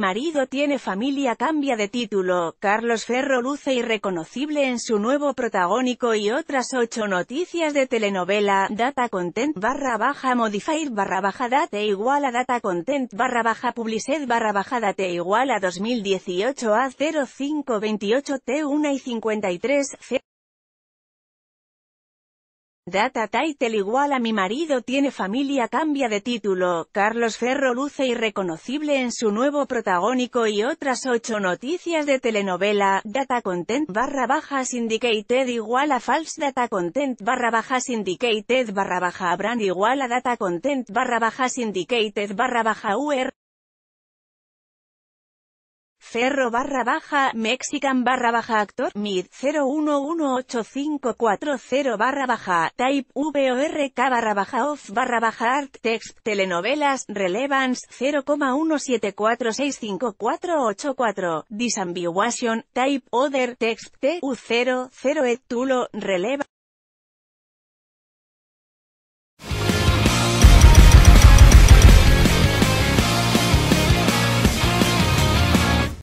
marido tiene familia cambia de título, Carlos Ferro luce irreconocible en su nuevo protagónico y otras ocho noticias de telenovela, data content barra baja modified barra baja date igual a data content barra baja publicidad barra baja date igual a 2018 a 0528 t 1 y 53 c Data title igual a mi marido tiene familia cambia de título, Carlos Ferro luce irreconocible en su nuevo protagónico y otras ocho noticias de telenovela, data content barra baja syndicated igual a false data content barra baja syndicated barra baja brand igual a data content barra baja syndicated barra baja UR Ferro barra baja, Mexican barra baja actor, mid 0118540 barra baja, type VORK barra baja off barra baja art, text, telenovelas, relevance 0,17465484, disambiguation, type other, text, tu 00 tulo, releva.